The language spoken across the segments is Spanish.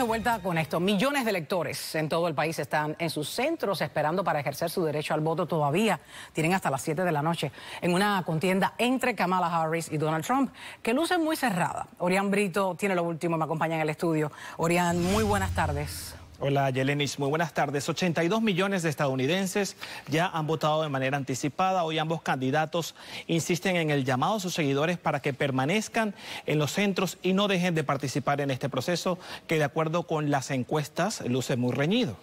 de vuelta con esto. Millones de electores en todo el país están en sus centros esperando para ejercer su derecho al voto todavía. Tienen hasta las 7 de la noche en una contienda entre Kamala Harris y Donald Trump que luce muy cerrada. Orián Brito tiene lo último, me acompaña en el estudio. Orián, muy buenas tardes. Hola, Yelenis. Muy buenas tardes. 82 millones de estadounidenses ya han votado de manera anticipada. Hoy ambos candidatos insisten en el llamado a sus seguidores para que permanezcan en los centros y no dejen de participar en este proceso que, de acuerdo con las encuestas, luce muy reñido.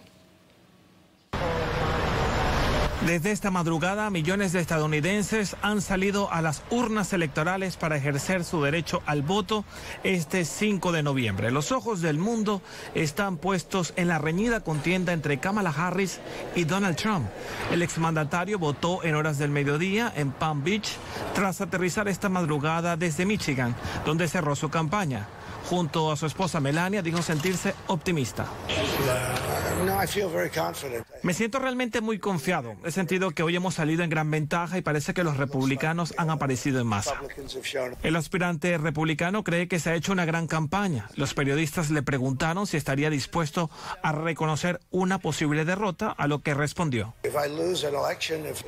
Desde esta madrugada, millones de estadounidenses han salido a las urnas electorales para ejercer su derecho al voto este 5 de noviembre. Los ojos del mundo están puestos en la reñida contienda entre Kamala Harris y Donald Trump. El exmandatario votó en horas del mediodía en Palm Beach tras aterrizar esta madrugada desde Michigan, donde cerró su campaña. Junto a su esposa Melania, dijo sentirse optimista. Me siento realmente muy confiado. He sentido que hoy hemos salido en gran ventaja y parece que los republicanos han aparecido en masa. El aspirante republicano cree que se ha hecho una gran campaña. Los periodistas le preguntaron si estaría dispuesto a reconocer una posible derrota, a lo que respondió.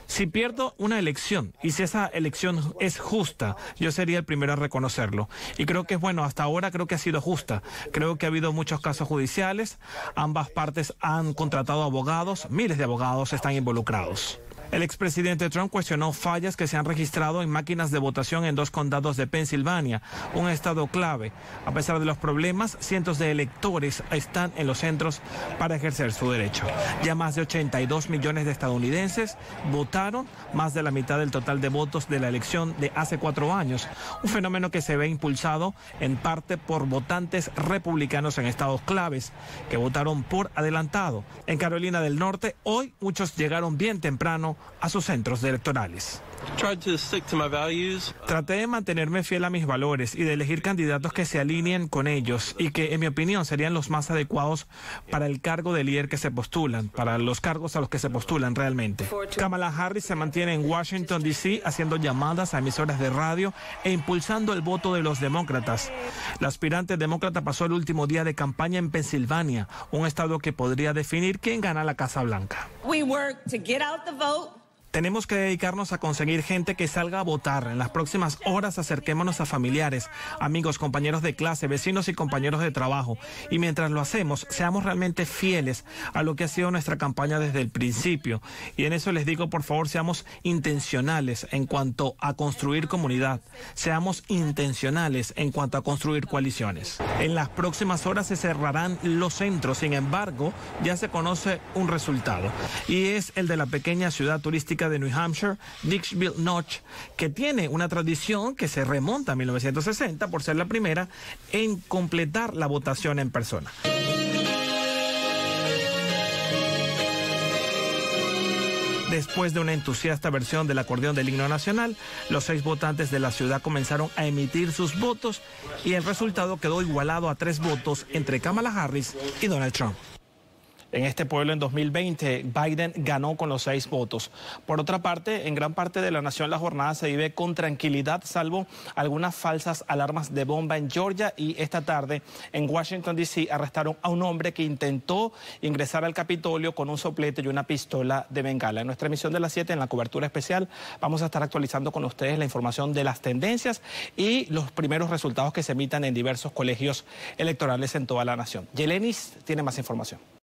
Si pierdo una elección y si esa elección es justa, yo sería el primero a reconocerlo. Y creo que es bueno, hasta ahora creo que ha sido justa. Creo que ha habido muchos casos judiciales, ambas partes han contratado abogados, miles de abogados están involucrados. El expresidente Trump cuestionó fallas que se han registrado en máquinas de votación en dos condados de Pensilvania, un estado clave. A pesar de los problemas, cientos de electores están en los centros para ejercer su derecho. Ya más de 82 millones de estadounidenses votaron, más de la mitad del total de votos de la elección de hace cuatro años, un fenómeno que se ve impulsado en parte por votantes republicanos en estados claves que votaron por adelantado. En Carolina del Norte, hoy muchos llegaron bien temprano a sus centros electorales. Traté de mantenerme fiel a mis valores y de elegir candidatos que se alineen con ellos y que, en mi opinión, serían los más adecuados para el cargo de líder que se postulan, para los cargos a los que se postulan realmente. Kamala Harris se mantiene en Washington, D.C., haciendo llamadas a emisoras de radio e impulsando el voto de los demócratas. La aspirante demócrata pasó el último día de campaña en Pensilvania, un estado que podría definir quién gana la Casa Blanca. Tenemos que dedicarnos a conseguir gente que salga a votar. En las próximas horas acerquémonos a familiares, amigos, compañeros de clase, vecinos y compañeros de trabajo. Y mientras lo hacemos, seamos realmente fieles a lo que ha sido nuestra campaña desde el principio. Y en eso les digo, por favor, seamos intencionales en cuanto a construir comunidad. Seamos intencionales en cuanto a construir coaliciones. En las próximas horas se cerrarán los centros. Sin embargo, ya se conoce un resultado. Y es el de la pequeña ciudad turística de New Hampshire, Dixville Notch, que tiene una tradición que se remonta a 1960 por ser la primera en completar la votación en persona. Después de una entusiasta versión del acordeón del himno nacional, los seis votantes de la ciudad comenzaron a emitir sus votos y el resultado quedó igualado a tres votos entre Kamala Harris y Donald Trump. En este pueblo en 2020, Biden ganó con los seis votos. Por otra parte, en gran parte de la nación la jornada se vive con tranquilidad, salvo algunas falsas alarmas de bomba en Georgia y esta tarde en Washington, D.C. arrestaron a un hombre que intentó ingresar al Capitolio con un soplete y una pistola de bengala. En nuestra emisión de las 7, en la cobertura especial, vamos a estar actualizando con ustedes la información de las tendencias y los primeros resultados que se emitan en diversos colegios electorales en toda la nación. Yelenis tiene más información.